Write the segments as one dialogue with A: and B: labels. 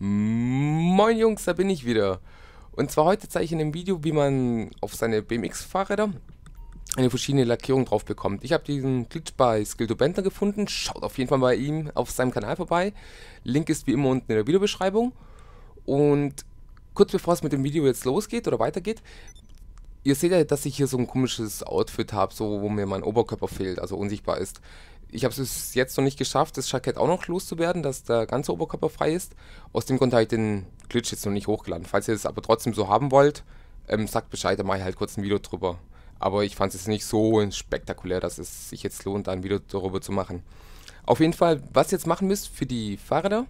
A: Moin Jungs, da bin ich wieder. Und zwar heute zeige ich in dem Video, wie man auf seine BMX-Fahrräder eine verschiedene Lackierung drauf bekommt. Ich habe diesen Glitch bei Skildo Bender gefunden. Schaut auf jeden Fall bei ihm auf seinem Kanal vorbei. Link ist wie immer unten in der Videobeschreibung. Und kurz bevor es mit dem Video jetzt losgeht oder weitergeht, ihr seht ja, dass ich hier so ein komisches Outfit habe, so wo mir mein Oberkörper fehlt, also unsichtbar ist ich habe es jetzt noch nicht geschafft, das Jackett auch noch loszuwerden, dass der ganze Oberkörper frei ist. Aus dem Grund habe ich den Glitch jetzt noch nicht hochgeladen. Falls ihr es aber trotzdem so haben wollt, ähm, sagt Bescheid, dann mache ich halt kurz ein Video drüber. Aber ich fand es jetzt nicht so spektakulär, dass es sich jetzt lohnt, ein Video darüber zu machen. Auf jeden Fall, was ihr jetzt machen müsst für die Fahrräder,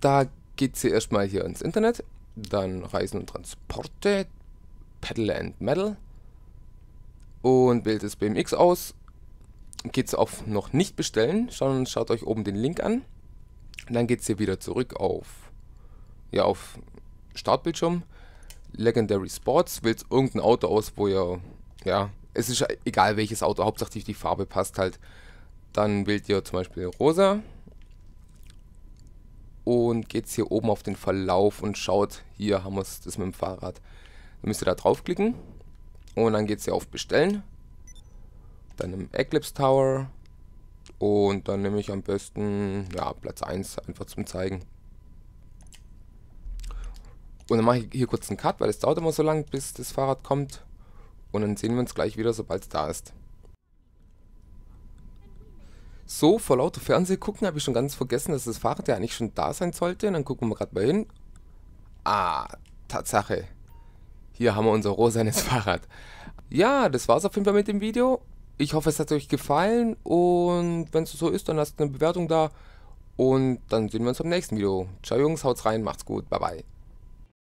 A: da geht ihr erstmal hier ins Internet, dann Reisen und Transporte, Pedal and Metal und wählt das BMX aus geht es auf noch nicht bestellen, schaut, schaut euch oben den Link an. Und dann geht es hier wieder zurück auf, ja, auf Startbildschirm. Legendary Sports, wählt irgendein Auto aus, wo ihr, ja, es ist egal welches Auto, hauptsächlich die Farbe passt halt. Dann wählt ihr zum Beispiel rosa und geht hier oben auf den Verlauf und schaut, hier haben wir es, das mit dem Fahrrad. Dann müsst ihr da draufklicken und dann geht es hier auf Bestellen dann im Eclipse Tower und dann nehme ich am besten ja, Platz 1 einfach zum Zeigen. Und dann mache ich hier kurz einen Cut, weil es dauert immer so lang, bis das Fahrrad kommt. Und dann sehen wir uns gleich wieder, sobald es da ist. So, vor lauter Fernseh gucken habe ich schon ganz vergessen, dass das Fahrrad ja eigentlich schon da sein sollte. Und dann gucken wir gerade mal hin. Ah, Tatsache. Hier haben wir unser rosanes Fahrrad. Ja, das war's auf jeden Fall mit dem Video. Ich hoffe, es hat euch gefallen und wenn es so ist, dann lasst eine Bewertung da und dann sehen wir uns beim nächsten Video. Ciao Jungs, haut's rein, macht's gut, bye bye.